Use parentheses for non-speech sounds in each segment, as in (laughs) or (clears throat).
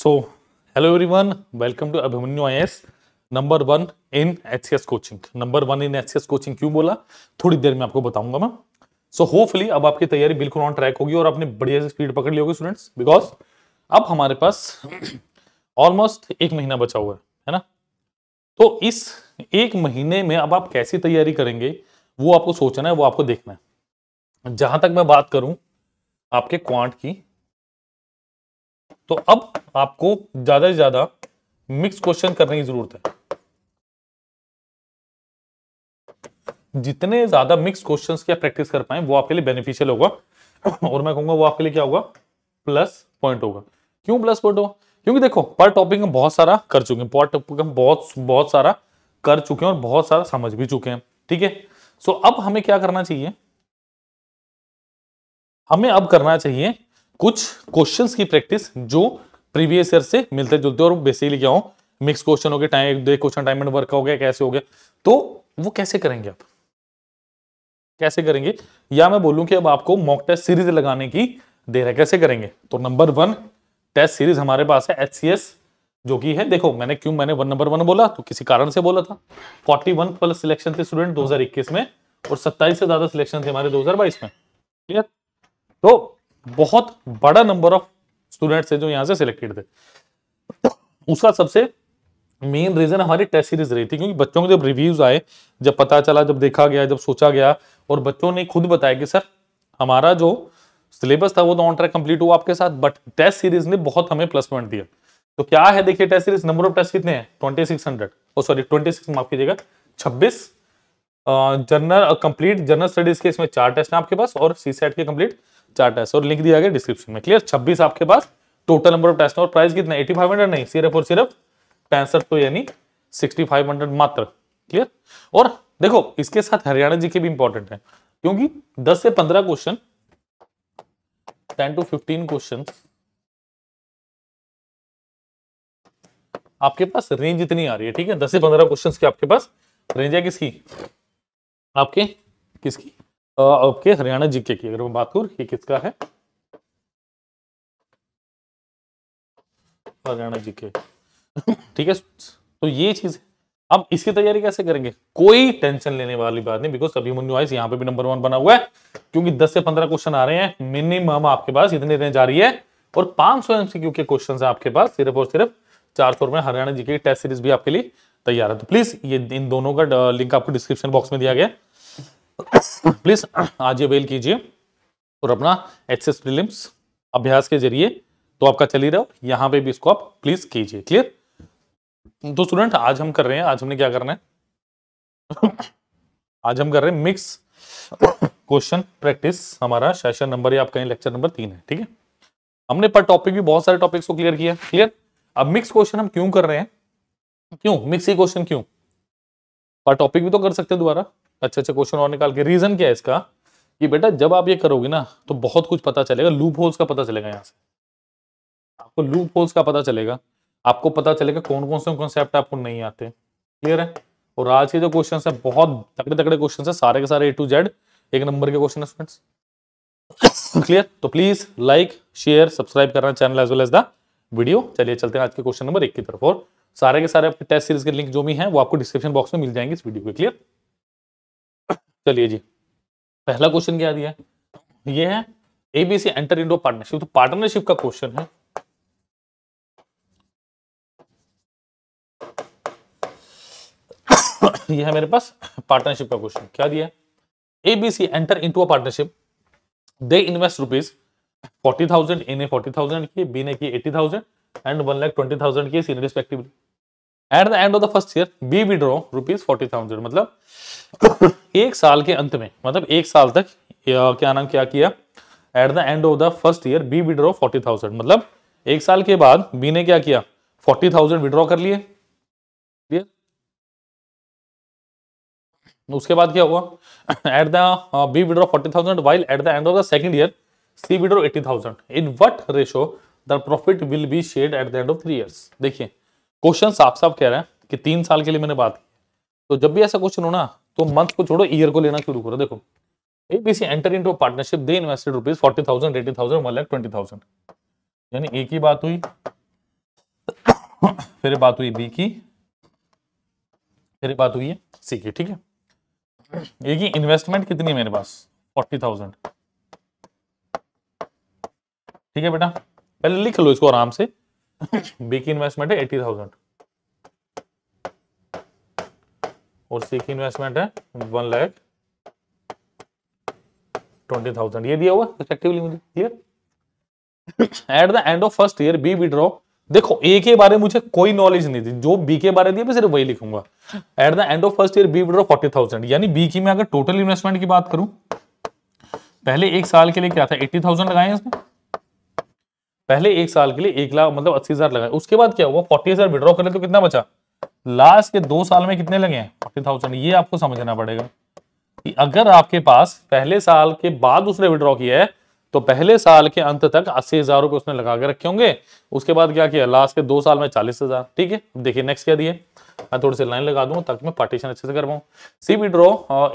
So, hello everyone, welcome to Abhimanyu IS number one in H coaching number one in H coaching क्यों बोला थोड़ी देर में आपको बताऊंगा मैं सो so, होपफुली अब आपकी तैयारी बिल्कुल ऑन ट्रैक होगी और आपने बढ़िया से स्पीड पकड़ ली होगी स्टूडेंट्स बिकॉज अब हमारे पास ऑलमोस्ट एक महीना बचा हुआ है है ना तो इस एक महीने में अब आप कैसी तैयारी करेंगे वो आपको सोचना है वो आपको देखना है जहां तक मैं बात करूं आपके क्वांट की तो अब आपको ज्यादा से ज्यादा मिक्स क्वेश्चन करने की जरूरत है जितने ज्यादा मिक्स क्वेश्चन की आप प्रैक्टिस कर पाए वो आपके लिए बेनिफिशियल होगा और मैं कहूंगा वो आपके लिए क्या होगा प्लस पॉइंट होगा क्यों प्लस पॉइंट होगा क्योंकि देखो पर टॉपिक हम बहुत सारा कर चुके हैं पर टॉपिक हम बहुत बहुत सारा कर चुके हैं और बहुत सारा समझ भी चुके हैं ठीक है सो अब हमें क्या करना चाहिए हमें अब करना चाहिए कुछ क्वेश्चंस की प्रैक्टिस जो प्रीवियस ईयर से मिलते जुलते और बेसिकली क्या हो मिक्स क्वेश्चन हो गए time question time and work हो गया कैसे हो गया तो वो कैसे करेंगे आप कैसे करेंगे या मैं बोलूं कि अब आपको मॉक टेस्ट सीरीज लगाने की देर है कैसे करेंगे तो नंबर वन टेस्ट सीरीज हमारे पास है एच जो कि है देखो मैंने क्यों मैंने वन नंबर वन बोला तो किसी कारण से बोला था फोर्टी वन प्लस सिलेक्शन थे स्टूडेंट 2021 में और सत्ताईस से ज्यादा सिलेक्शन थे हमारे 2022 में क्लियर तो बहुत बड़ा नंबर ऑफ स्टूडेंट्स है जो यहाँ से सिलेक्टेड थे उसका सबसे मेन रीजन हमारी टेस्ट सीरीज रही थी क्योंकि बच्चों के जब रिव्यूज आए जब पता चला जब देखा गया जब सोचा गया और बच्चों ने खुद बताया कि सर हमारा जो सिलेबस था वो तो ऑन ट्रैक कंप्लीट हुआ आपके साथ बट टेस्ट सीरीज ने बहुत हमें प्लस पॉइंट दिया तो क्या है देखिए test series number of test कितने ट्वेंटी सिक्स हंड्रेड और सॉरी ट्वेंटी सिक्स माफ कीजिएगा छब्बीस जनरल कंप्लीट जनरल स्टडीज के इसमें चार टेस्ट हैं आपके पास और सी के कंप्लीट चार टेस्ट और लिंक दिया गया डिस्क्रिप्शन में क्लियर छब्बीस आपके पास टोटल नंबर ऑफ टेस्ट और प्राइस कितना एटी फाइव हंड्रेड नहीं सिर्फ और सिर्फ पैंसठ तो यानी सिक्सटी फाइव हंड्रेड मात्र क्लियर और देखो इसके साथ हरियाणा जी के भी इंपॉर्टेंट है क्योंकि दस से पंद्रह question ten to fifteen question आपके पास रेंज इतनी आ रही है ठीक है दस से पंद्रह क्वेश्चन की आपके पास रेंज है किसकी आपके किसकी ओके हरियाणा जीके की अगर मैं बात करूं ये किसका है हरियाणा जीके ठीक है तो ये चीज अब इसकी तैयारी कैसे करेंगे कोई टेंशन लेने वाली बात नहीं बिकॉज अभी मुन्नी वाइस यहाँ पे भी नंबर वन बना हुआ है क्योंकि 10 से 15 क्वेश्चन आ रहे हैं मिनिमम आपके पास इतने रेंज आ रही है और 500 सौ एमसीक्यू के क्वेश्चन है आपके पास सिर्फ और सिर्फ चार सौ रुपए हरियाणा जी की टेस्ट सीरीज भी आपके लिए तैयार है तो प्लीज ये इन दोनों का लिंक आपको डिस्क्रिप्शन बॉक्स में दिया गया प्लीज (clears throat) आज अवेल कीजिए और अपना एक्सेस प्रीलिम्स अभ्यास के जरिए तो आपका चल ही रहा यहाँ पे भी इसको आप प्लीज कीजिए क्लियर तो स्टूडेंट आज हम कर रहे हैं आज हमने क्या करना है आज हम कर रहे हैं मिक्स क्वेश्चन प्रैक्टिस हमारा सेशन नंबर या आपका लेक्चर नंबर तीन है ठीक है हमने पर टॉपिक भी बहुत सारे टॉपिक्स को क्लियर किया क्लियर अब मिक्स क्वेश्चन हम क्यों कर रहे हैं क्यों मिक्स ही क्वेश्चन क्यों पर टॉपिक भी तो कर सकते हैं दोबारा अच्छे अच्छे क्वेश्चन और निकाल के रीजन क्या है इसका कि बेटा जब आप ये करोगे ना तो बहुत कुछ पता चलेगा लूप होल्स का पता चलेगा यहाँ से आपको लूप होल्स का पता चलेगा आपको पता चलेगा कौन कौन से कॉन्सेप्ट आपको नहीं आते क्लियर है और आज के जो क्वेश्चन है बहुत तकड़े तकड़े क्वेश्चन है सारे के सारे ए टू जेड एक नंबर के क्वेश्चन है फ्रेंड्स क्लियर तो प्लीज लाइक शेयर सब्सक्राइब करना channel as well as the video चलिए चलते हैं आज के क्वेश्चन नंबर एक की तरफ और सारे के सारे आपके टेस्ट सीरीज के लिंक जो भी हैं वो आपको डिस्क्रिप्शन बॉक्स में मिल जाएंगे इस वीडियो के क्लियर चलिए जी पहला क्वेश्चन क्या दिया ये है एबीसी एंटर इंडो पार्टनरशिप तो पार्टनरशिप का क्वेश्चन है (coughs) ये है मेरे पास पार्टनरशिप का क्वेश्चन क्या दिया ABC enter into a partnership they invest rupees forty thousand A ने फोर्टी थाउजेंड की बी ने की eighty thousand and one lakh twenty thousand की सीनियर respectively at the end of the first year B withdrew rupees forty thousand मतलब (coughs) एक साल के अंत में मतलब एक साल तक क्या नाम क्या किया at the end of the first year B withdrew forty thousand मतलब एक साल के बाद बी ने क्या किया फोर्टी थाउजेंड विड्रॉ कर लिए उसके बाद क्या हुआ at the B withdraw forty thousand while at the end of the second year C withdraw eighty thousand in what ratio the profit will be shared at the end of three year देखिए question साफ साफ कह रहे हैं कि तीन साल के लिए मैंने बात की तो जब भी ऐसा क्वेश्चन हो ना तो मंथ को छोड़ो ईयर को लेना शुरू करो देखो ABC enter into partnership they invested rupees forty thousand eighty thousand one lakh twenty thousand यानी ए की बात हुई फिर बात हुई बी की फिर बात हुई है सी की ठीक है ए की इन्वेस्टमेंट कितनी है मेरे पास फोर्टी थाउजेंड ठीक है बेटा पहले लिख लो इसको आराम से बी (laughs) की इन्वेस्टमेंट है एटी थाउजेंड और सी की इन्वेस्टमेंट है वन लैख ट्वेंटी थाउजेंड ये दिया हुआ रिस्पेक्टिवली मुझे clear at the end of first year B withdraw देखो ए के बारे में मुझे कोई नॉलेज नहीं थी जो बी के बारे दिया मैं सिर्फ वही लिखूंगा at the end of first year B withdraw forty thousand यानी बी की मैं अगर टोटल इन्वेस्टमेंट की बात करूं पहले एक साल के लिए क्या था एट्टी थाउजेंड लगाए इसमें पहले एक साल के लिए एक लाख मतलब अस्सी हजार लगाए उसके बाद क्या हुआ फोर्टी हजार विड्रॉ करें तो कितना बचा लास्ट के दो साल में कितने लगे फोर्टी थाउजेंड ये आपको समझना पड़ेगा कि अगर आपके पास पहले साल के बाद उसने विड्रॉ किया है तो पहले साल के अंत तक अस्सी हजार रुपये उसने लगा के रखे होंगे उसके बाद क्या किया लास्ट के दो साल में चालीस हजार ठीक है देखिए नेक्स्ट क्या दिए मैं थोड़ी सी लाइन लगा दूंगा ताकि मैं पार्टीशन अच्छे से कर पाऊँ C withdraw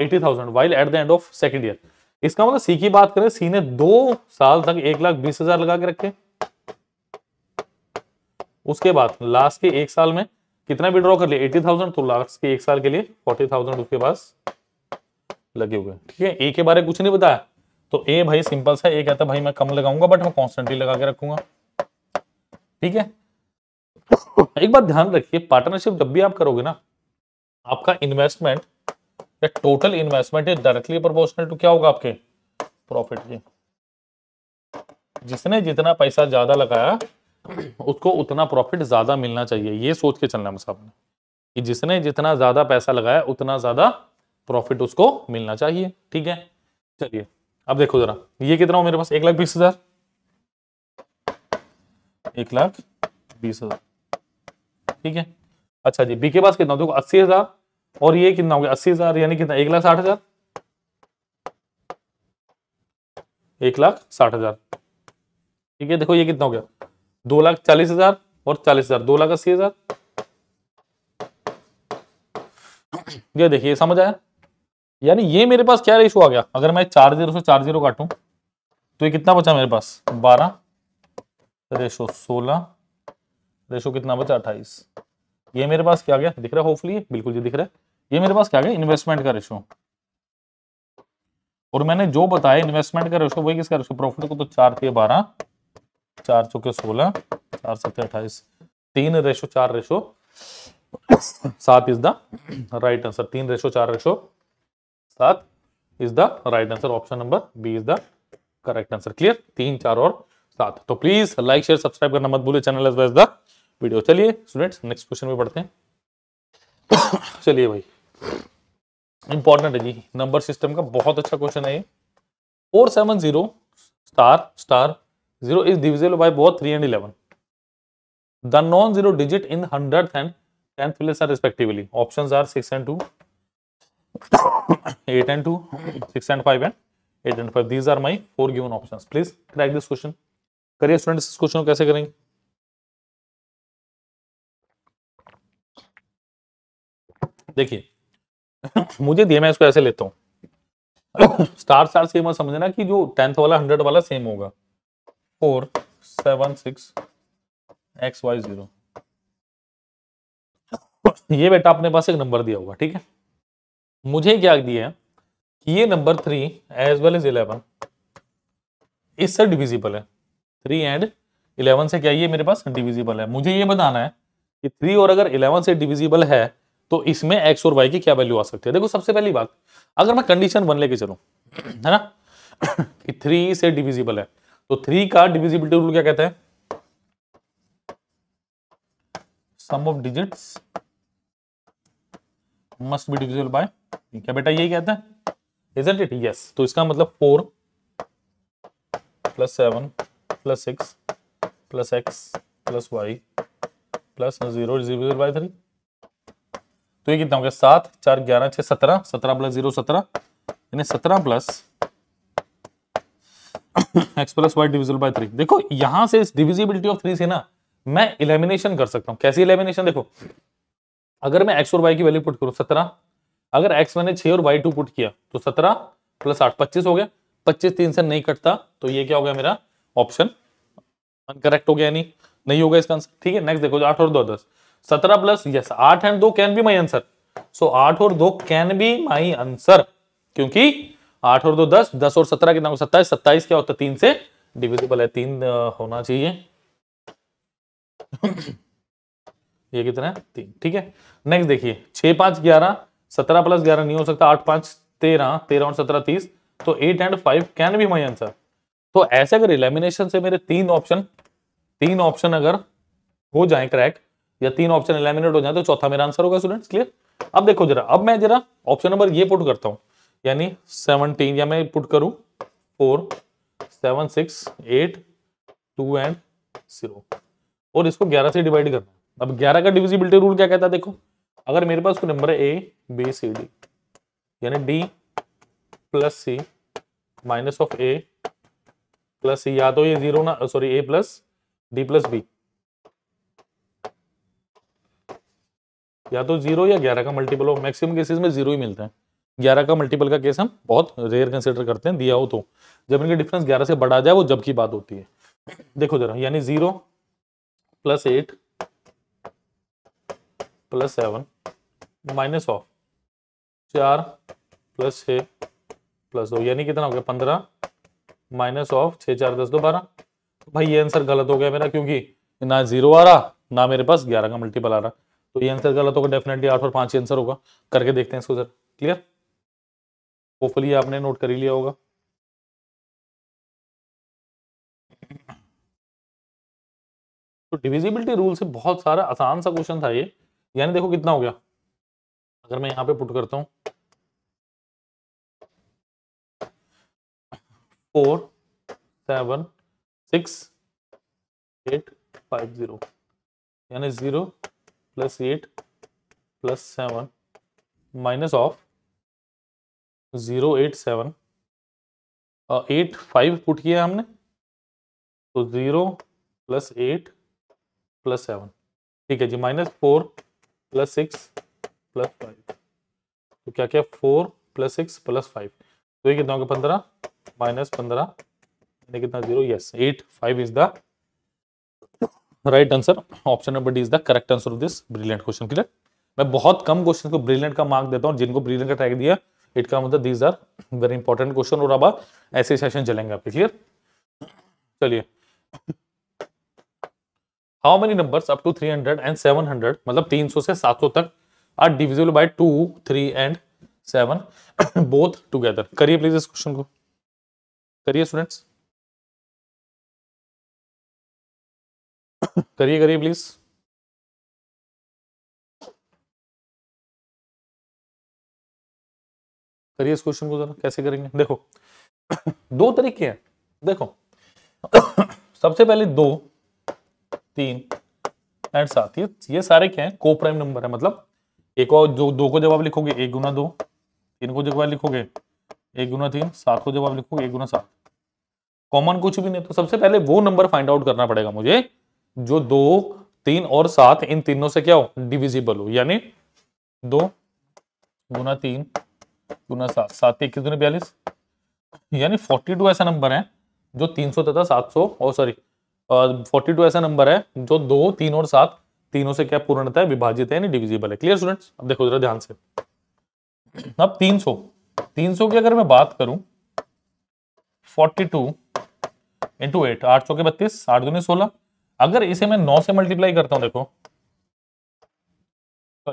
eighty thousand while at the end of second year इसका मतलब सी की बात करें सी ने दो साल तक एक लाख बीस हजार लगा के रखे उसके बाद लास्ट के एक साल में कितना विड्रॉ कर लिया एटी थाउजेंड तो लास्ट के एक साल के लिए फोर्टी थाउजेंड उसके पास लगे हुए ठीक है ए के बारे में कुछ नहीं बताया तो ए भाई सिंपल सा ए कहता है भाई मैं कम लगाऊंगा बट मैं कॉन्स्टेंटली लगा के रखूंगा ठीक है एक बात ध्यान रखिए पार्टनरशिप जब भी आप करोगे ना आपका इन्वेस्टमेंट या total investment directly proportional to क्या होगा आपके प्रॉफिट के जिसने जितना पैसा ज्यादा लगाया उसको उतना प्रॉफिट ज़्यादा मिलना चाहिए ये सोच के चलना है मुसाफिर कि जिसने जितना ज़्यादा पैसा लगाया उतना ज़्यादा प्रॉफिट उसको मिलना चाहिए ठीक है चलिए अब देखो ज़रा ये कितना हो मेरे पास एक लाख बीस हज़ार एक लाख बीस हज़ार ठीक है अच्छा जी बी के पास कितना देखो अस्सी हज़ार और ये कितना हो गया अस्सी हज़ार यानी कितना एक लाख साठ हज़ार एक लाख साठ हज़ार ठीक है देखो ये कितना हो गया दो लाख चालीस हजार और चालीस हजार दो लाख अस्सी हजार ये देखिए समझ आया यानी ये मेरे पास क्या रेशो आ गया अगर मैं चार जीरो से चार जीरो काटूं तो ये कितना बचा मेरे पास बारह रेशो सोलह रेशो कितना बचा अट्ठाईस ये मेरे पास क्या गया दिख रहा है होपफुली बिल्कुल जी दिख रहा है ये मेरे पास क्या गया इन्वेस्टमेंट का रेशो और मैंने जो बताया इन्वेस्टमेंट का रेशो वही किसका रेशो प्रॉफिट को तो चार थे बारह चार चौके सोलह चार सत्य अट्ठाईस तीन रेशो चार रेशो सात इज द राइट आंसर तीन रेशो चार रेशो सात is the right answer option number B is the correct answer clear तीन चार और सात तो प्लीज लाइक शेयर सब्सक्राइब करना मत भूलिए channel as well the video चलिए स्टूडेंट्स नेक्स्ट क्वेश्चन में पढ़ते हैं चलिए भाई इंपॉर्टेंट है जी नंबर सिस्टम का बहुत अच्छा क्वेश्चन है ये four seven zero star star zero is divisible by both three and eleven the non zero digit in hundred and tenth place are respectively option are six and two eight and two six and five and eight and five these are my four given option please crack this question करिए student इस question को कैसे करेंगे देखिए मुझे दिए मैं इसको ऐसे लेता हूँ स्टार स्टार सेम समझना कि जो टेंथ वाला हंड्रेड वाला सेम होगा four seven six X Y zero ये बेटा अपने पास एक नंबर दिया हुआ ठीक है मुझे क्या दिया है कि ये number three as well as eleven इससे डिविजिबल है थ्री एंड इलेवन से क्या ये मेरे पास डिविजिबल है मुझे ये बताना है कि थ्री और अगर इलेवन से डिविजिबल है तो इसमें एक्स और वाई की क्या वैल्यू आ सकती है देखो सबसे पहली बात अगर मैं कंडीशन वन लेके चलू है ना कि थ्री से डिविजिबल है तो थ्री का डिविजिबिलिटी रूल क्या कहते हैं sum of digits must be divisible by क्या बेटा यही कहता है इजंट इट यस तो इसका मतलब four plus seven plus six plus X plus Y plus zero divisible by three तो ये कितना हो गया सात चार ग्यारह छह सत्रह सत्रह प्लस जीरो सत्रह यानी सत्रह plus X plus Y divisible by three देखो यहां से इस डिविजिबिलिटी ऑफ थ्री से ना मैं इलेमिनेशन कर सकता हूँ कैसी इलेमिनेशन देखो अगर मैं एक्स और वाई की वैल्यू पुट करूँ सत्रह अगर एक्स मैंने छः और वाई टू पुट किया तो सत्रह प्लस आठ पच्चीस हो गया पच्चीस तीन से नहीं कटता तो ये क्या हो गया मेरा ऑप्शन अनकरेक्ट हो गया नहीं नहीं होगा इसका आंसर ठीक है नेक्स्ट देखो आठ और दो दस सत्रह प्लस यस आठ एंड दो can be my answer so आठ और दो कैन बी माई आंसर क्योंकि आठ और दो दस दस और सत्रह कितना सत्ताईस सत्ताईस क्या होता है तीन से डिविजिबल है तीन होना चाहिए ये कितना है तीन ठीक है नेक्स्ट देखिए छह पांच ग्यारह सत्रह प्लस ग्यारह नहीं हो सकता आठ पांच तेरह तेरह और सत्रह तीस तो eight and five can be my answer तो ऐसे अगर एलिमिनेशन से मेरे तीन ऑप्शन तीन ऑप्शन अगर हो जाए क्रैक या तीन ऑप्शन एलिमिनेट हो जाए तो चौथा मेरा आंसर होगा स्टूडेंट्स क्लियर अब देखो जरा अब मैं जरा ऑप्शन नंबर ये पुट करता हूं यानी सेवनटीन या मैं पुट करूँ four seven six eight two and zero और इसको ग्यारह से डिवाइड करना अब ग्यारह का डिविजिबिलिटी रूल क्या कहता है देखो अगर मेरे पास कोई नंबर है ए बी सी डी यानी D plus C minus of A plus C या तो ये जीरो ना sorry A plus D plus B या तो जीरो या ग्यारह का मल्टीपल ऑफ मैक्सिमम केसेस में जीरो ही मिलता है ग्यारह का मल्टीपल का केस हम बहुत रेयर कंसिडर करते हैं दिया हो तो जब इनका डिफरेंस ग्यारह से बढ़ा जाए वो जब की बात होती है देखो जरा यानी zero plus eight plus seven minus of चार प्लस छ प्लस दो यानी कितना हो गया पंद्रह माइनस ऑफ छः चार दस दो बारह तो भाई ये आंसर गलत हो गया मेरा क्योंकि ना जीरो आ रहा ना मेरे पास ग्यारह का मल्टीपल आ रहा तो ये आंसर गलत होगा डेफिनेटली आठ और पांच ही आंसर होगा करके देखते हैं इसको सर क्लियर होपफुली आपने नोट कर ही लिया होगा तो डिविजिबिलिटी रूल से बहुत सारा आसान सा क्वेश्चन था ये यानी देखो कितना हो गया अगर मैं यहां पे पुट करता हूं four seven six eight five zero यानी zero plus eight plus seven minus of zero eight seven eight five put किया हमने तो zero plus eight plus seven ठीक है जी minus four plus six plus five तो क्या क्या four plus six plus five तो ये कितना होगा पंद्रह माइनस पंद्रह यानी कितना zero yes eight five is the right answer option number D is the correct answer of this brilliant question clear मैं बहुत कम क्वेश्चन को ब्रिलियंट का मार्क देता हूँ जिनको ब्रिलियंट का टैग दिया एट का मतलब these are very important question और अब ऐसे सेशन चलेंगे आपके क्लियर चलिए how many number up to three hundred and seven hundred मतलब तीन सौ से सात सौ तक are divisible by two three and seven both together करिए प्लीज इस क्वेश्चन को करिए स्टूडेंट्स (coughs) करिए करिए प्लीज़ करिए इस क्वेश्चन को जरा कैसे करेंगे देखो दो तरीके हैं देखो सबसे पहले दो तीन एंड सात ये ये सारे क्या है को प्राइम नंबर है मतलब एक और जो दो को जवाब लिखोगे एक गुना दो तीन को जवाब लिखोगे एक गुना तीन सात को जवाब लिखोगे एक गुना सात कॉमन कुछ भी नहीं तो सबसे पहले वो नंबर फाइंड आउट करना पड़ेगा मुझे जो दो तीन और सात इन तीनों से क्या हो डिविजिबल हो यानी दो गुना तीन दूना सात सात इक्कीस दूनी बयालीस यानी फोर्टी टू ऐसा नंबर है जो तीन सौ तथा सात सौ और सॉरी फोर्टी टू ऐसा नंबर है जो दो तीन और सात तीनों से क्या पूर्णता है विभाजित है यानी डिविजिबल है क्लियर स्टूडेंट्स अब देखो जरा ध्यान से अब तीन सौ तीन सौ की अगर मैं बात करूं फोर्टी टू इंटू एट आठ सौ के बत्तीस आठ दूनी सोलह अगर इसे मैं नौ से मल्टीप्लाई करता हूं देखो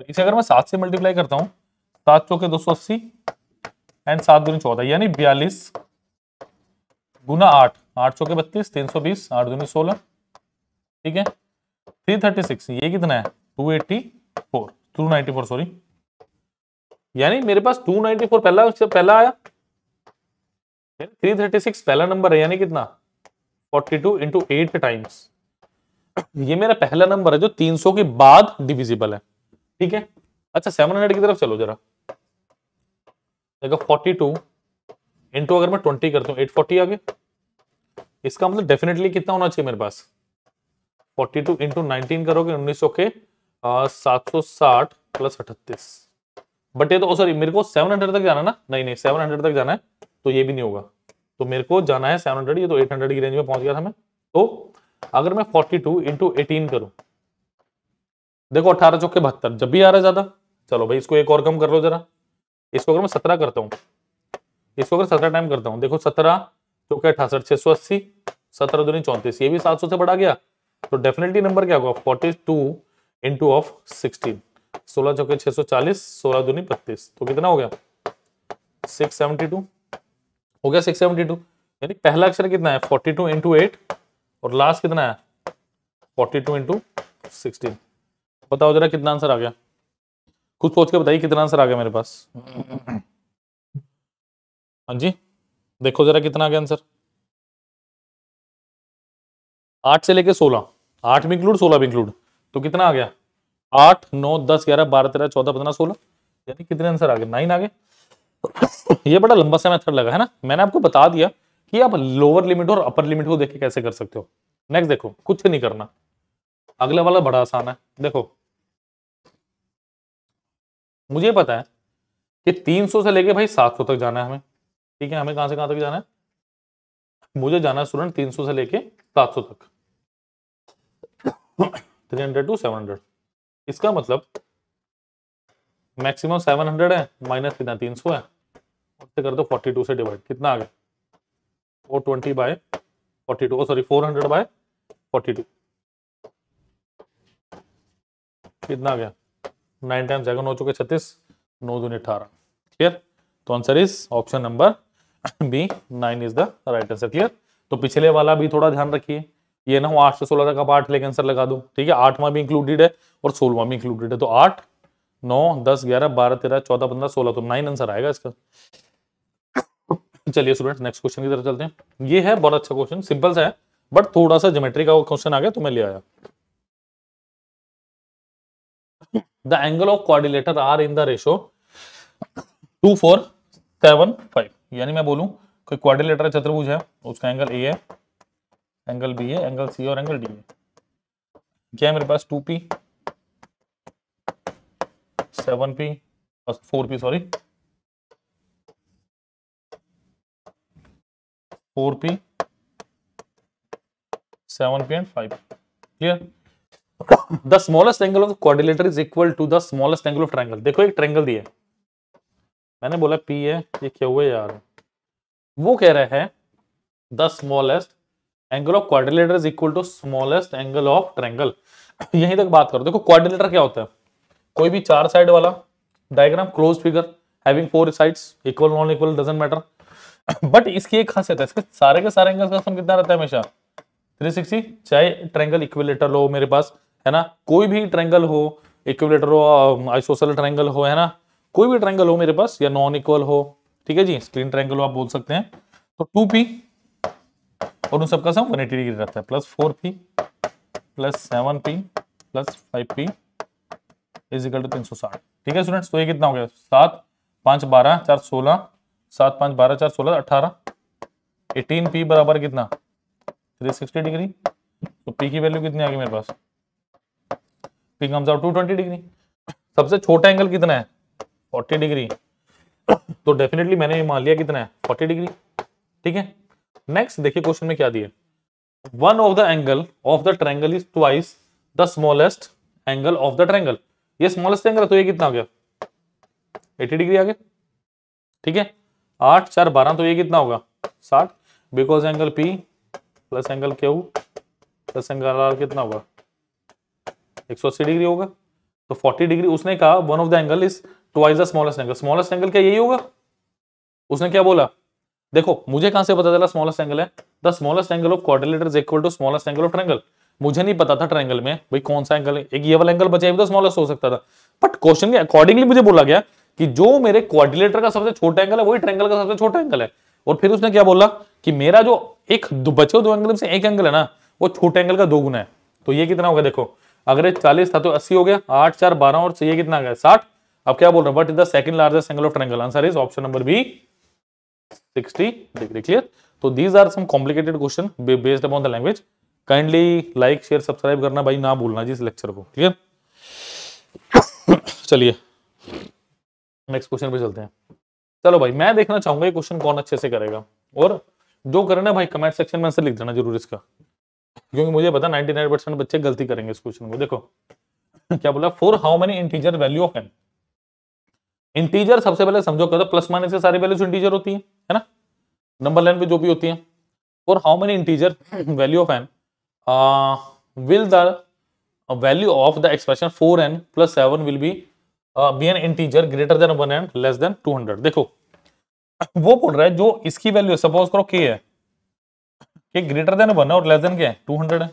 इसे अगर मैं सात से मल्टीप्लाई करता हूं सात चौके दो सौ अस्सी एंड सात गुनी चौदह यानी बयालीस गुना आठ आठ चौके बत्तीस तीन सौ बीस आठ दूनी सोलह ठीक है थ्री थर्टी सिक्स ये कितना है two eighty four two ninety four sorry यानी मेरे पास टू नाइन्टी फोर पहला पहला आया थ्री थर्टी सिक्स पहला नंबर है यानी कितना forty two into eight times ये मेरा पहला नंबर है जो तीन सौ के बाद डिविजिबल है ठीक है अच्छा सेवन हंड्रेड की तरफ चलो जरा देखो 42 टू इंटू अगर मैं 20 करता हूँ 840 आगे इसका मतलब डेफिनेटली कितना होना चाहिए मेरे पास 42 टू इंटू नाइनटीन करोगे उन्नीस सौ के सात सौ साठ प्लस अठतीस बट ये तो सॉरी oh, मेरे को 700 तक जाना ना नहीं नहीं 700 तक जाना है तो ये भी नहीं होगा तो मेरे को जाना है 700 ये तो 800 की रेंज में पहुंच गया था मैं तो अगर मैं 42 टू इंटू एटीन करूं देखो अठारह चौके बहत्तर जब भी आ रहा है ज्यादा चलो भाई इसको एक और कम कर लो जरा इसको अगर मैं सत्रह करता हूँ इसको अगर सत्रह टाइम करता हूँ देखो सत्रह चौके अठासठ छह सौ अस्सी सत्रह दूनी चौंतीस ये भी सात सौ से बढ़ा गया तो डेफिनेटली नंबर क्या होगा forty two into of sixteen सोलह चौके छह सौ चालीस सोलह दूनी बत्तीस तो कितना हो गया सिक्स सेवेंटी टू हो गया सिक्स सेवेंटी टू यानी पहला अक्षर कितना है फोर्टी टू इंटू एट और लास्ट कितना है फोर्टी टू इंटू सिक्सटीन बताओ जरा कितना आंसर आ गया खुद सोच के बताइए कितना आंसर आ गया मेरे पास हाँ जी देखो जरा कितना आ गया आंसर आठ से लेके सोलह आठ भी इंक्लूड सोलह भी इंक्लूड तो कितना आ गया आठ नौ दस ग्यारह बारह तेरह चौदह पंद्रह सोलह यानी कितने आंसर आ गए नाइन आ गए ये बड़ा लंबा सा मेथड लगा है ना मैंने आपको बता दिया कि आप लोअर लिमिट और अपर लिमिट को देख के कैसे कर सकते हो नेक्स्ट देखो कुछ नहीं करना अगला वाला बड़ा आसान है देखो मुझे पता है कि 300 से लेके भाई 700 तक जाना है हमें ठीक है हमें कहां से कहां तक जाना है मुझे जाना है स्टूडेंट 300 से लेके 700 तक 300 टू 700 इसका मतलब मैक्सिमम 700 है माइनस कितना 300 है उससे कर दो 42 से डिवाइड कितना आ गया 420 twenty by forty two sorry 400 hundred by forty कितना आ गया नाइन टाइम सेकंड हो चुके छत्तीस नौ दून अठारह क्लियर तो answer is option number B nine is the right answer clear तो पिछले वाला भी थोड़ा ध्यान रखिए ये ना हो आठ से सोलह तक आप आठ लेकर आंसर लगा दो ठीक है आठवां भी इंक्लूडेड है और सोलवा भी इंक्लूडेड है तो आठ नौ दस ग्यारह बारह तेरह चौदह पंद्रह सोलह तो नाइन आंसर आएगा इसका चलिए स्टूडेंट नेक्स्ट क्वेश्चन की तरफ चलते हैं ये है बहुत अच्छा क्वेश्चन सिंपल सा है बट थोड़ा सा ज्योमेट्री का क्वेश्चन आ गया तो मैं ले आया the angle of quadrilateral ratio in the ratio five यानी मैं बोलूं कोई क्वाड्रिलेटरल चतुर्भुज है उसका एंगल ए है एंगल बी है एंगल सी और एंगल डी है क्या है मेरे पास 2p 7p four 4p sorry 4p 7p and 5 clear the smallest angle of quadrilateral is equal to the smallest angle of triangle देखो एक ट्रायंगल दिया मैंने बोला पी है ये क्या हुआ यार वो कह रहे हैं the smallest angle of quadrilateral is equal to smallest angle of triangle यहीं तक बात करो देखो क्वारिलेटर क्या होता है कोई भी चार साइड वाला diagram close figure having four sides equal non equal doesn't matter but इसकी एक खासियत है इसके सारे के सारे एंगल्स का सम कितना रहता है हमेशा 360 चाहे ट्रायंगल इक्विलेटर लो मेरे पास है ना कोई भी ट्रैंगल हो इक्विलेटर हो आइसोसल ट्रैंगल हो है ना कोई भी ट्रैंगल हो मेरे पास या नॉन इक्वल हो ठीक है जी स्क्रीन ट्रैंगल हो आप बोल सकते हैं तो टू पी और उन सबका सम एटी डिग्री रहता है plus four P plus seven P plus five P is equal to तीन सौ साठ ठीक है स्टूडेंट्स तो ये कितना हो गया सात पाँच बारह चार सोलह सात पाँच बारह चार सोलह अठारह एटीन पी बराबर कितना थ्री सिक्सटी डिग्री तो पी की वैल्यू कितनी आ गई मेरे पास it comes out two twenty degree सबसे छोटा एंगल कितना है फोर्टी डिग्री (coughs) तो डेफिनेटली मैंने ये मान लिया कितना है फोर्टी डिग्री ठीक है नेक्स्ट देखिए क्वेश्चन में क्या दिए one of the angle of the triangle is twice the smallest angle of the triangle ये स्मॉलेस्ट एंगल है तो ये कितना हो गया एटी डिग्री आ गया ठीक है आठ चार बारह तो ये कितना होगा साठ because angle P plus angle Q plus angle R कितना होगा 180 डिग्री होगा तो 40 डिग्री उसने कहा one of the angle is twice the smallest angle smallest angle क्या यही होगा उसने क्या बोला देखो मुझे कहां से पता चला स्मॉलेस्ट एंगल है the smallest angle of quadrilateral is equal to smallest angle of triangle मुझे नहीं पता था ट्रायंगल में भाई कौन सा एंगल है एक ये वाला एंगल बचा भी तो स्मॉलेस्ट हो सकता था बट क्वेश्चन के अकॉर्डिंगली मुझे बोला गया कि जो मेरे क्वाड्रिलेटर का सबसे छोटा एंगल है वही ट्रायंगल का सबसे छोटा एंगल है और फिर उसने क्या बोला कि मेरा जो एक बचे दो एंगल में से एक एंगल है ना वो छोटे एंगल का दो गुना है तो ये कितना होगा देखो अगर ये चालीस था तो अस्सी हो गया आठ चार बारह और चाहिए कितना आ गया साठ अब क्या बोल रहे हैं but is the second largest angle of triangle answer is option number B sixty degree clear तो these are some complicated question based upon the language kindly like share subscribe करना भाई ना भूलना जी इस लेक्चर को क्लियर चलिए next question पे चलते हैं चलो भाई मैं देखना चाहूंगा ये क्वेश्चन कौन अच्छे से करेगा और जो करना भाई कमेंट सेक्शन में आंसर लिख देना जरूर इसका क्योंकि मुझे पता नाइनटी नाइन परसेंट बच्चे गलती करेंगे इस क्वेश्चन को देखो क्या बोला for how many integer value of N integer सबसे पहले समझो करो प्लस माइनस के सारे वैल्यूज इंटीजर होती है है ना नंबर लाइन पे जो भी होती है for how many integer value of N will the value of the expression four N plus seven will be be an integer greater than one and less than two hundred देखो वो बोल रहा है जो इसकी वैल्यू सपोज करो के है के ग्रेटर देन वन है और लेस देन क्या है टू हंड्रेड है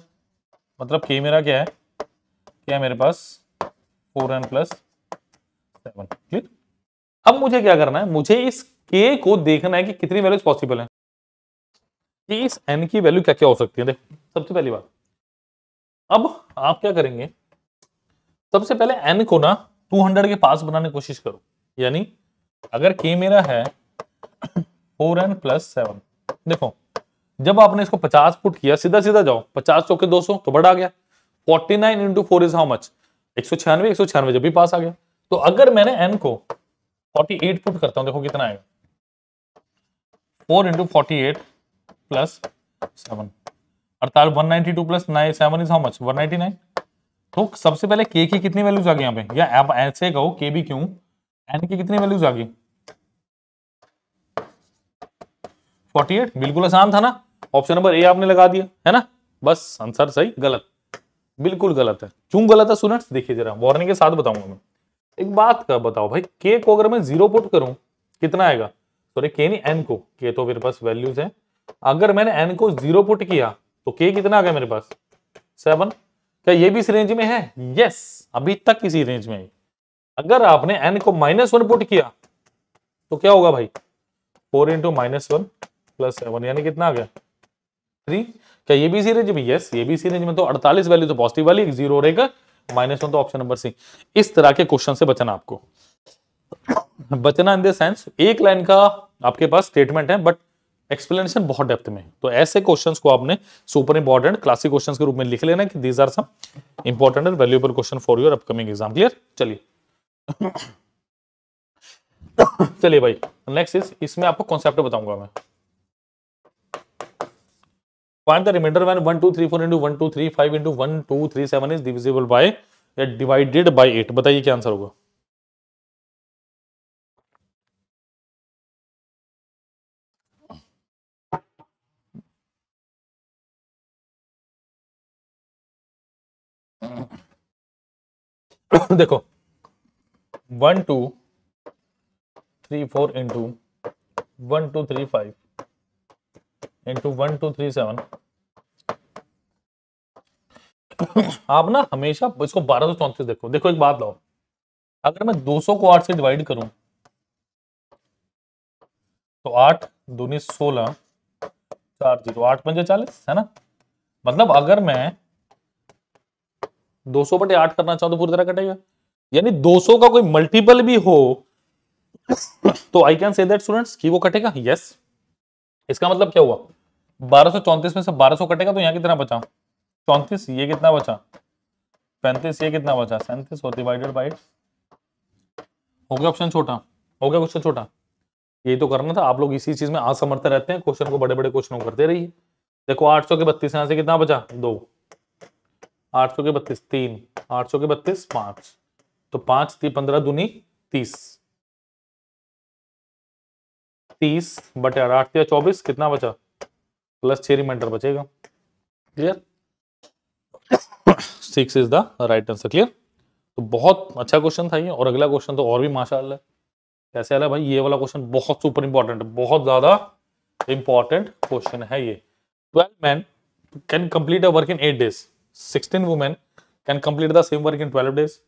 मतलब के मेरा क्या है क्या है मेरे पास four N plus seven clear अब मुझे क्या करना है मुझे इस के को देखना है कि कितनी वैल्यूज पॉसिबल है कि इस एन की वैल्यू क्या क्या हो सकती है देखो सबसे पहली बात अब आप क्या करेंगे सबसे पहले एन को ना 200 के पास बनाने की कोशिश करो यानी अगर के मेरा है फोर एन प्लस सेवन देखो जब आपने इसको 50 पुट किया सीधा सीधा जाओ 50 चौके 200 तो आ गया 49 nine into four is how much एक सौ छियानवे एक सौ छियानवे जब भी पास आ गया तो अगर मैंने एन को 48 पुट करता हूं देखो कितना आएगा 4 into forty eight plus seven अड़ताल one ninety two plus nine seven is how much one तो सबसे पहले के की कितनी वैल्यूज आ गई यहाँ पे या आप ऐसे कहो के भी क्यों एन की कितनी वैल्यूज आ गई 48 बिल्कुल आसान था ना ऑप्शन नंबर ए आपने लगा दिया है ना बस आंसर सही गलत बिल्कुल गलत है क्यों गलत है सुनट देखिए जरा वार्निंग के साथ बताऊंगा मैं एक बात का बताओ भाई के को अगर मैं जीरो पुट करूं कितना आएगा सॉरी के नहीं एन को के तो मेरे पास वैल्यूज है अगर मैंने एन को जीरो पुट किया तो के कितना आ गया मेरे पास सेवन क्या ये भी इस रेंज में है यस अभी तक इसी रेंज में है अगर आपने एन को माइनस वन पुट किया तो क्या होगा भाई four into minus one plus seven यानी कितना आ गया थ्री क्या ये भी सी रेंज में यस ये भी सी रेंज में तो अड़तालीस वैल्यू तो पॉजिटिव वाली एक जीरो रहेगा माइनस वन तो ऑप्शन नंबर सी इस तरह के क्वेश्चन से बचना आपको बचना इन द सेंस एक लाइन का आपके पास स्टेटमेंट है बट एक्सप्लेनेशन बहुत डेप्थ में तो ऐसे क्वेश्चंस को आपने सुपर इंपॉर्टेंट क्लासिक क्वेश्चंस के रूप में लिख लेना कि these are some important and valuable question for your upcoming exam clear चलिए (coughs) चलिए भाई नेक्स्ट इज इसमें आपको कॉन्सेप्ट बताऊंगा मैं find the remainder when one two three four into one two three five into one two three seven is divisible by या divided by eight बताइए क्या आंसर होगा (coughs) देखो one two three four into one two three five into one two three seven आप ना हमेशा इसको बारह सौ चौंतीस देखो देखो एक बात लाओ अगर मैं दो सौ को आठ से डिवाइड करूं तो आठ दूनी सोलह चार जीरो आठ पंजे चालीस है ना मतलब अगर मैं दो सौ बटे आठ करना चाहूं तो पूरी तरह कटेगा यानी 200 का कोई मल्टीपल भी हो तो I can say that students कि वो कटेगा यस yes. इसका मतलब क्या हुआ बारह में से 1200 कटेगा तो यहाँ कितना बचा चौंतीस ये कितना बचा पैंतीस ये कितना बचा सैंतीस और डिवाइडेड बाई हो गया ऑप्शन छोटा हो गया क्वेश्चन छोटा यही तो करना था आप लोग इसी चीज में असमर्थ रहते हैं क्वेश्चन को बड़े बड़े क्वेश्चन करते रहिए देखो आठ सौ के बत्तीस यहाँ से कितना बचा दो आठ सौ के बत्तीस तीन आठ सौ के बत्तीस पांच तो पांच ती पंद्रह दूनी तीस तीस बटे आठ चौबीस कितना बचा प्लस छः रिमाइंडर बचेगा clear six is the right answer clear तो बहुत अच्छा क्वेश्चन था ये और अगला क्वेश्चन तो और भी माशाल्लाह कैसे आला भाई ये वाला क्वेश्चन बहुत सुपर इंपॉर्टेंट है बहुत ज़्यादा इंपॉर्टेंट क्वेश्चन है ये twelve man can complete a work in eight days sixteen women can complete the same work in twelve days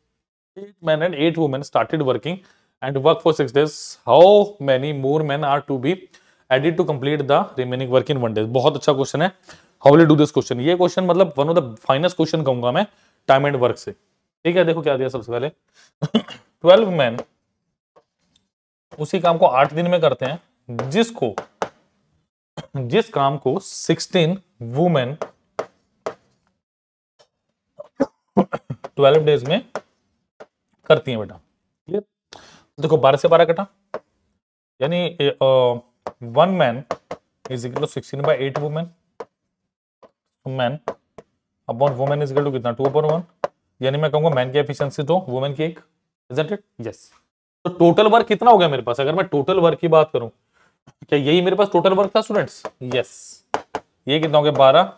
eight man and eight women started working and work for six days how many more man are to be added to to the remaining work in one day बहुत अच्छा question है how will do this question ये question मतलब one of the finest question कहूंगा मैं time and work से ठीक है देखो क्या दिया सबसे पहले ट्वेल्व (coughs) मैन उसी काम को आठ दिन में करते हैं जिसको जिस काम को सिक्सटीन वुमेन ट्वेल्व डेज में करती हैं बेटा देखो बारह से बारह कटा यानी one man is equal to sixteen by eight women man upon women is equal to कितना टू अपॉन वन यानी मैं कहूंगा मैन की एफिशिएंसी दो वुमेन की एक इजंट इट यस तो टोटल वर्क कितना हो गया मेरे पास अगर मैं टोटल वर्क की बात करूं क्या यही मेरे पास टोटल वर्क था स्टूडेंट्स यस ये कितना हो गया बारह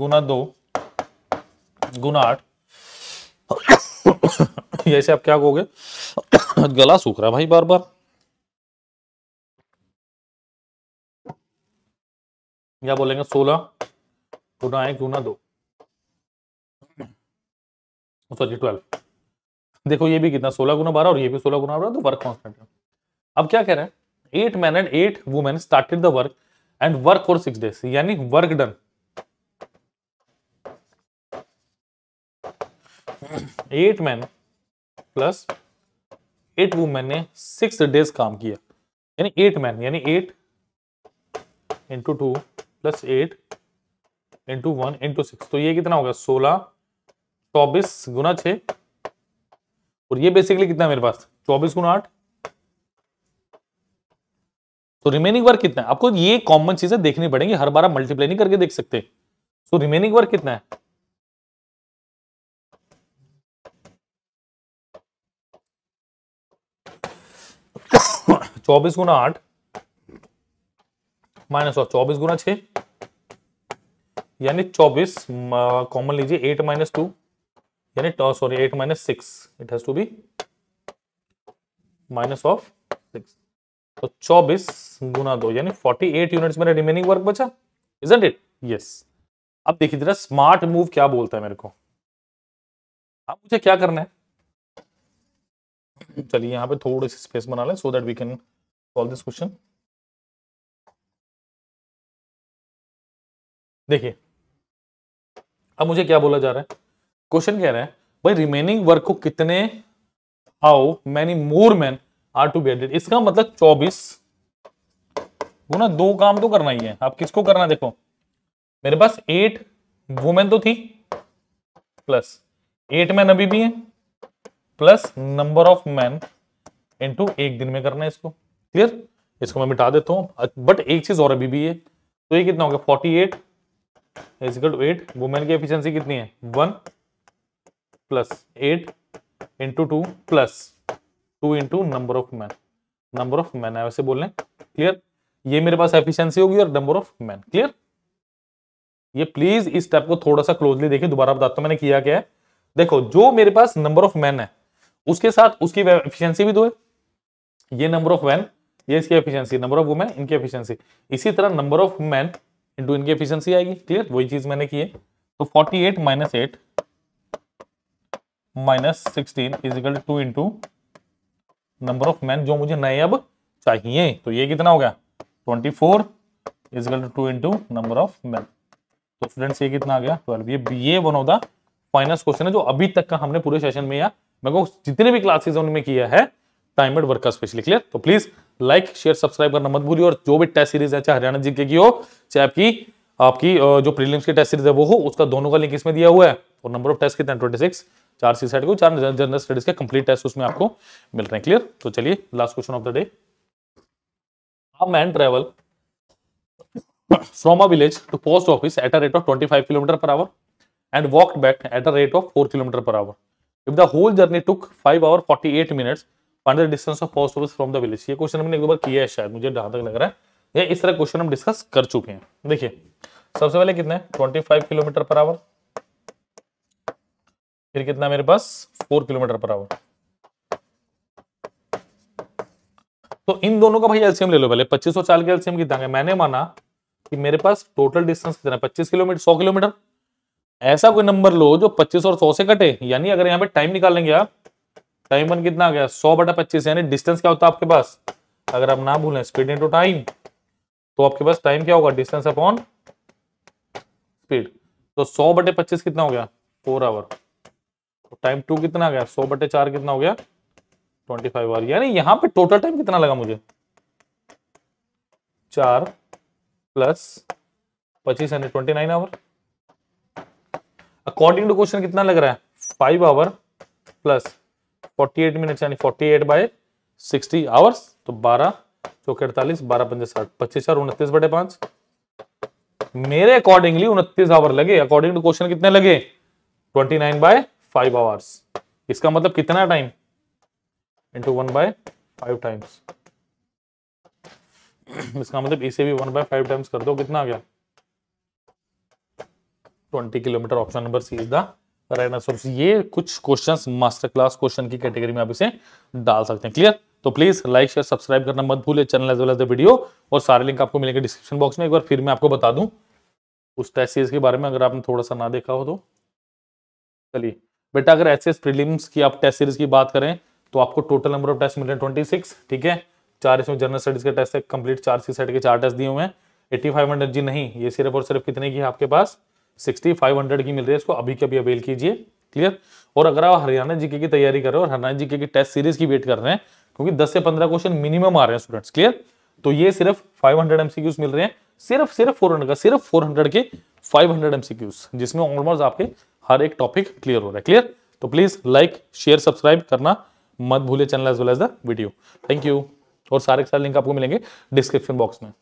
गुना दो गुना आठ जैसे (coughs) आप क्या कहोगे (coughs) गला सूख रहा भाई बार बार या बोलेंगे सोलह गुना एक गुना दो सॉरी ट्वेल्व देखो ये भी कितना सोलह गुना बारह और ये भी सोलह गुना बारह तो वर्क कॉन्स्टेंट है अब क्या कह रहे हैं eight man and eight women started the work and work for six days यानी work done eight man plus eight women ने सिक्स डेज काम किया यानी एट मैन यानी eight into two plus eight into one into six तो ये कितना होगा सोलह चौबीस गुना छ और ये बेसिकली कितना है मेरे पास चौबीस गुना आठ तो रिमेनिंग वर्क कितना है आपको ये कॉमन चीजें देखनी पड़ेंगी हर बार आप मल्टीप्लाई नहीं करके देख सकते तो रिमेनिंग वर्क कितना है चौबीस गुना आठ माइनस और चौबीस गुना छः यानी चौबीस कॉमन लीजिए एट माइनस टू यानी sorry eight minus six it has to be minus of six तो चौबीस गुना दो यानी फोर्टी एट यूनिट मेरा रिमेनिंग वर्क बचा इज इट यस अब देखिए जरा स्मार्ट मूव क्या बोलता है मेरे को अब मुझे क्या करना है चलिए यहां पे थोड़ी सी स्पेस बना लें so that we can solve this question देखिए अब मुझे क्या बोला जा रहा है क्वेश्चन कह रहा है भाई रिमेनिंग वर्क को कितने how many more man are to be इसका मतलब 24 गुना दो काम तो करना ही है आप किसको करना देखो मेरे पास एट वुमेन तो थी प्लस एट मैन अभी भी है plus number of man into एक दिन में करना है इसको क्लियर इसको मैं मिटा देता हूं बट एक चीज और अभी भी है तो ये कितना हो गया forty eight is equal to eight women की एफिशिएंसी कितनी है one plus eight into two plus two into number of man number of man है वैसे बोल रहे क्लियर ये मेरे पास एफिशिएंसी होगी और नंबर ऑफ मैन क्लियर ये प्लीज इस स्टेप को थोड़ा सा क्लोजली देखिए दोबारा बताता तो हूं मैंने किया क्या है देखो जो मेरे पास नंबर ऑफ मैन है उसके साथ उसकी एफिशिएंसी भी दो है ये नंबर ऑफ मैन ये इसकी एफिशिएंसी नंबर ऑफ वुमेन इनकी एफिशिएंसी इसी तरह नंबर ऑफ मैन इनटू इनकी एफिशिएंसी आएगी क्लियर वही चीज मैंने की है तो 48 eight minus eight minus sixteen is equal to into number of man जो मुझे नए अब चाहिए तो ये कितना हो गया 24 four is equal to two into number of man तो स्टूडेंट्स ये कितना आ गया 12 ये be a one of the finest question है जो अभी तक का हमने पूरे सेशन में या मेरे को जितने भी क्लासेस उनमें किया है time timed work specially clear तो प्लीज लाइक शेयर सब्सक्राइब करना मत भूलिए और जो भी टेस्ट सीरीज है चाहे हरियाणा जीके की हो चाहे आपकी आपकी जो प्रीलिम्स की टेस्ट सीरीज है वो हो उसका दोनों का लिंक इसमें दिया हुआ है और नंबर ऑफ टेस्ट कितना ट्वेंटी सिक्स चार सी साइड को चार जनरल स्टडीज के कंप्लीट टेस्ट उसमें आपको मिल रहे हैं क्लियर तो चलिए last question of the day A man travel from a village to post office at a rate of kilometre per hour and walk back at a rate of four kilometre per hour if the whole journey took five hour forty eight minutes find the distance of post office from the village ये question हमने एक बार किया है शायद मुझे जहां तक लग रहा है ये इस तरह क्वेश्चन हम डिस्कस कर चुके हैं देखिए सबसे पहले कितना है ट्वेंटी किलोमीटर पर आवर फिर कितना मेरे पास फोर किलोमीटर पर आवर तो इन दोनों का भाई एलसीएम ले लो पहले पच्चीस सौ चाल के एलसीएम कितना है मैंने माना कि मेरे पास टोटल डिस्टेंस कितना है पच्चीस किलोमीटर सौ किलोमीटर ऐसा कोई नंबर लो जो पच्चीस और सौ से कटे यानी अगर यहाँ पे टाइम निकालेंगे आप टाइम वन कितना आ गया सौ बटा पच्चीस यानी डिस्टेंस क्या होता है आपके पास अगर आप ना भूलें स्पीड इंटू टाइम तो आपके पास टाइम क्या होगा डिस्टेंस अपॉन स्पीड तो सौ बटे पच्चीस कितना हो गया फोर आवर तो टाइम टू कितना आ गया सौ बटे चार कितना हो गया ट्वेंटी फाइव आवर यानी यहां पे टोटल टाइम कितना लगा मुझे चार प्लस पच्चीस यानी twenty nine hour according to question कितना लग रहा है फाइव आवर प्लस 48 मिनट यानी 48 एट बाय सिक्सटी आवर्स तो 12 चौके अड़तालीस बारह पंजे साठ पच्चीस और उनतीस बटे पांच मेरे अकॉर्डिंगली उनतीस आवर लगे अकॉर्डिंग टू क्वेश्चन कितने लगे 29 नाइन बाय फाइव आवर्स इसका मतलब कितना time into one by five times इसका मतलब इसे भी वन बाय फाइव टाइम्स कर दो कितना आ गया 20 kilometre option number C is the right answer ये कुछ क्वेश्चंस मास्टर क्लास क्वेश्चन की कैटेगरी में आप इसे डाल सकते हैं क्लियर तो प्लीज लाइक शेयर सब्सक्राइब करना मत भूलिए channel as well as the video और सारे लिंक आपको मिलेंगे डिस्क्रिप्शन बॉक्स में एक बार फिर मैं आपको बता दूं उस टेस्ट सीरीज के बारे में अगर आपने थोड़ा सा ना देखा हो तो चलिए बेटा अगर एच एस प्रीलिम्स की आप टेस्ट सीरीज की बात करें तो आपको टोटल नंबर ऑफ टेस्ट मिले ट्वेंटी सिक्स ठीक है चार इसमें जनरल स्टडीज के टेस्ट है कंप्लीट चार सी सेट के चार टेस्ट दिए हुए हैं एट्टी फाइव हंड्रेड जी नहीं ये सिर्फ और सिर्फ कितने की है आपके पास सिक्सटी फाइव हंड्रेड की मिल रही है इसको अभी के अभी अवेल कीजिए क्लियर और अगर आप हरियाणा जीके की तैयारी कर रहे हो और हरियाणा जीके की टेस्ट सीरीज की वेट कर रहे हैं क्योंकि दस से पंद्रह क्वेश्चन मिनिमम आ रहे हैं स्टूडेंट्स क्लियर तो ये सिर्फ फाइव हंड्रेड एमसीक्यूज मिल रहे हैं सिर्फ सिर्फ फोर हंड्रेड का सिर्फ फोर हंड्रेड के फाइव हंड्रेड एमसीक्यूज जिसमें ऑलमोस्ट आपके हर एक टॉपिक क्लियर हो रहा है क्लियर तो प्लीज लाइक शेयर सब्सक्राइब करना मत भूले channel as well as the video thank you और सारे सारे लिंक आपको मिलेंगे डिस्क्रिप्शन बॉक्स में